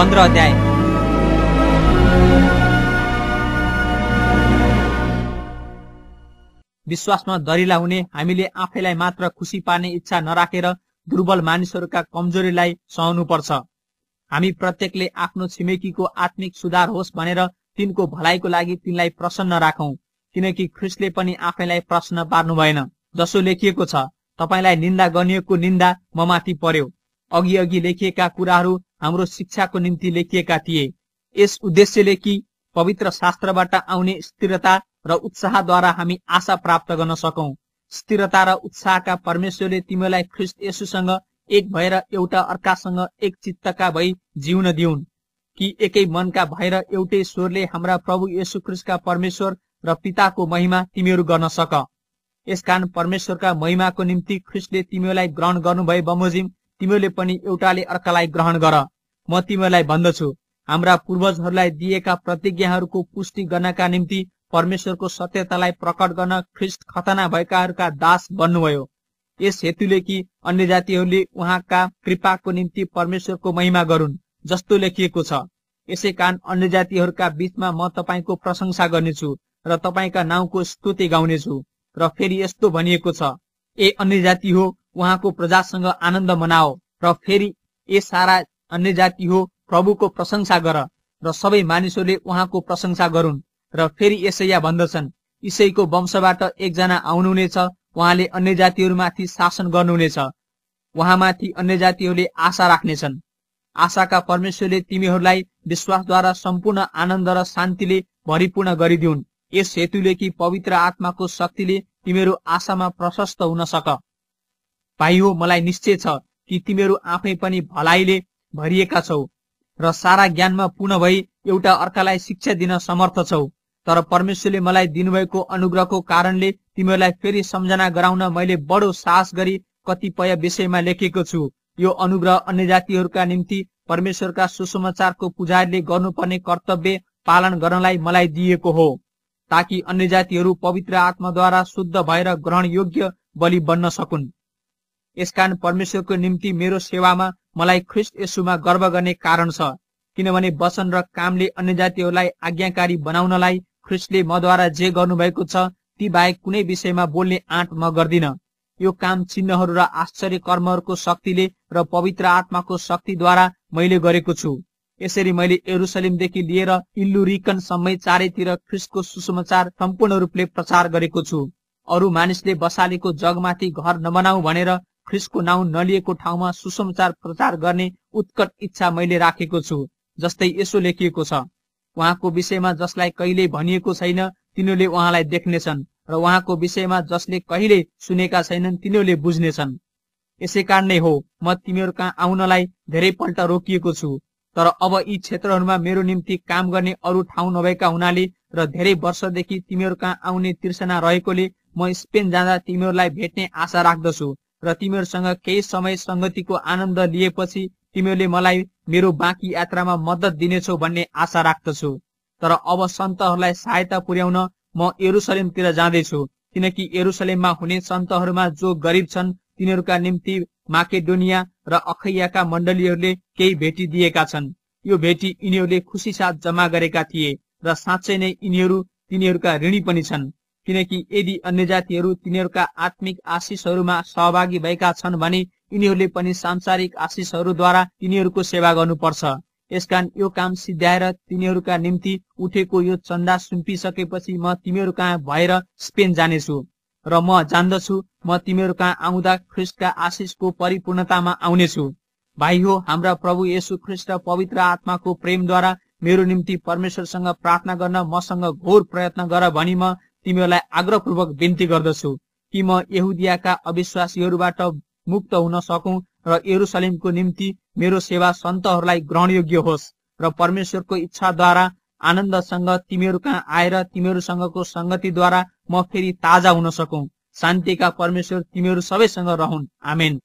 पन्ध्र अध्याय विश्वासमा दरिला हुने हामीले आफैलाई मात्र खुसी पार्ने इच्छा नराखेर दुर्बल मानिसहरूका कमजोरीलाई सहनु पर्छ हामी प्रत्येकले आफ्नो छिमेकीको आत्मिक सुधार होस् भनेर तिनको भलाइको लागि तिनलाई प्रसन्न राखौं किनकि ख्रिस्टले पनि आफैलाई प्रश्न पार्नु भएन जसो लेखिएको छ तपाईँलाई निन्दा गरिएको निन्दा ममाथि पर्यो अघि अघि लेखिएका कुराहरू हाम्रो शिक्षाको निम्ति लेखिएका थिए यस उद्देश्यले कि पवित्र शास्त्रबाट आउने स्थिरता र उत्साहद्वारा हामी आशा प्राप्त गर्न सकौं स्थिरता र उत्साहका परमेश्वरले तिमीलाई ख्रिस्ट यसुसँग एक भएर एउटा अर्कासँग एक चित्तका भई जिउन दिउन् कि एकै मनका भएर एउटै स्वरले हाम्रा प्रभु यशु ख्रिस्टका परमेश्वर र पिताको महिमा तिमीहरू गर्न सक यसकारण परमेश्वरका महिमाको निम्ति ख्रिस्टले तिमीहरूलाई ग्रहण गर्नुभए बमोजिम तिमीहरूले पनि एउटाले अर्कालाई ग्रहण गर म तिमीहरूलाई भन्दछु हाम्रा पूर्वजहरूलाई दिएका प्रतिज्ञाहरूको पुष्टि गर्नका निम्ति परमेश्वरको सत्यतालाई प्रकट गर्न ख्रिस्ट खतना भएकाहरूका दास बन्नुभयो यस हेतुले कि अन्य जातिहरूले उहाँका कृपाको निम्ति परमेश्वरको महिमा गरून् जस्तो लेखिएको छ यसै कारण अन्य जातिहरूका बीचमा म तपाईँको प्रशंसा गर्नेछु र तपाईँका नाउँको स्तुति गाउनेछु र फेरि यस्तो भनिएको छ ए अन्य जाति हो उहाँको प्रजासँग आनन्द मनाओ र फेरि ए सारा अन्य जाति हो प्रभुको प्रशंसा गर र सबै मानिसहरूले उहाँको प्रशंसा गरून् र फेरि यसैया भन्दछन् इसैको वंशबाट एकजना आउनुहुनेछ उहाँले अन्य जातिहरूमाथि शासन गर्नुहुनेछ उहाँमाथि अन्य जातिहरूले आशा राख्नेछन् आशाका परमेश्वरले तिमीहरूलाई विश्वासद्वारा सम्पूर्ण आनन्द र शान्तिले भरिपूर्ण गरिदिउन् यस हेतुले कि पवित्र आत्माको शक्तिले तिमीहरू आशामा प्रशस्त हुन सक भाइ हो मलाई निश्चय छ कि तिमीहरू आफै पनि भलाइले भरिएका छौ र सारा ज्ञानमा पूर्ण भई एउटा अर्कालाई शिक्षा दिन समर्थ छौ तर परमेश्वरले मलाई दिनुभएको अनुग्रहको कारणले तिमीहरूलाई फेरि सम्झना गराउन मैले बडो साहस गरी कतिपय विषयमा लेखेको छु यो अनुग्रह अन्य जातिहरूका निम्ति परमेश्वरका सुसमाचारको पुजारीले गर्नुपर्ने कर्तव्य पालन गर्नलाई मलाई दिएको हो ताकि अन्य जातिहरू पवित्र आत्माद्वारा शुद्ध भएर ग्रहण योग्य बलि बन्न सकुन् यसकारण परमेश्वरको निम्ति मेरो सेवामा मलाई ख्रिस्ट यसुमा गर्व गर्ने कारण छ किनभने वचन र कामले अन्य जातिहरूलाई आज्ञाकारी बनाउनलाई ख्रिस्टले मद्वारा जे गर्नुभएको छ ती बाहेक कुनै विषयमा बोल्ने आँट म गर्दिन यो काम चिन्हहरू र आश्चर्य कर्महरूको शक्तिले र पवित्र आत्माको शक्तिद्वारा मैले गरेको छु यसरी मैले एरुसलिमदेखि लिएर इल्लुरिकनसम्मै चारैतिर ख्रिस्टको सुसमाचार सम्पूर्ण रूपले प्रचार गरेको छु अरू मानिसले बसालेको जगमाथि घर नबनाऊ भनेर ख्रिसको नाउँ नलिएको ठाउँमा सुसमाचार प्रचार गर्ने उत्कट इच्छा मैले राखेको छु जस्तै यसो लेखिएको छ उहाँको विषयमा जसलाई कहिले भनिएको छैन तिनीहरूले उहाँलाई देख्नेछन् र उहाँको विषयमा जसले कहिले सुनेका छैनन् तिनीहरूले बुझ्नेछन् यसै कारण नै हो म तिमीहरू कहाँ आउनलाई धेरै पल्ट रोकिएको छु तर अब यी क्षेत्रहरूमा मेरो निम्ति काम गर्ने अरू ठाउँ नभएका हुनाले र धेरै वर्षदेखि तिमीहरू कहाँ आउने तिर्सना रहेकोले म स्पेन जाँदा तिमीहरूलाई भेट्ने आशा राख्दछु र तिमीहरूसँग केही समय सङ्गतिको आनन्द लिएपछि तिमीहरूले मलाई मेरो बाँकी यात्रामा मद्दत दिनेछौ भन्ने आशा राख्दछु तर अब सन्तहरूलाई सहायता पुर्याउन म एरुसलेमतिर जाँदैछु किनकि एरुसलेममा हुने सन्तहरूमा जो गरिब छन् तिनीहरूका निम्ति माकेडोनिया र अखैयाका मण्डलीहरूले केही भेटी दिएका छन् यो भेटी यिनीहरूले खुसी साथ जम्मा गरेका थिए र साँच्चै नै यिनीहरू तिनीहरूका ऋणी पनि छन् किनकि यदि अन्य जातिहरू तिनीहरूका आत्मिक आशिषहरूमा सहभागी भएका छन् भने यिनीहरूले पनि सांसारिक आशिषहरूद्वारा तिनीहरूको सेवा गर्नुपर्छ यसकारण यो काम सिद्ध्याएर तिनीहरूका निम्ति उठेको यो चन्दा सुम्पिसकेपछि म तिमीहरू कहाँ भएर स्पेन जानेछु र म जान्दछु म तिमीहरू कहाँ आउँदा ख्रिस्टका आशिषको परिपूर्णतामा आउनेछु भाइ हो हाम्रा प्रभु यशु ख्रिस्ट पवित्र आत्माको प्रेमद्वारा मेरो निम्ति परमेश्वरसँग प्रार्थना गर्न मसँग घोर प्रयत्न गर भनी म तिमीहरूलाई आग्रहपूर्वक विन्ती गर्दछु कि म यहुदियाका अविश्वासीहरूबाट मुक्त हुन सकौँ र यरुसलिमको निम्ति मेरो सेवा सन्तहरूलाई ग्रहणयोग्य होस् र परमेश्वरको इच्छाद्वारा आनन्दसँग तिमीहरू कहाँ आएर तिमीहरूसँगको सङ्गतिद्वारा म फेरि ताजा हुन सकौँ शान्तिका परमेश्वर तिमीहरू सबैसँग रहन् आमेन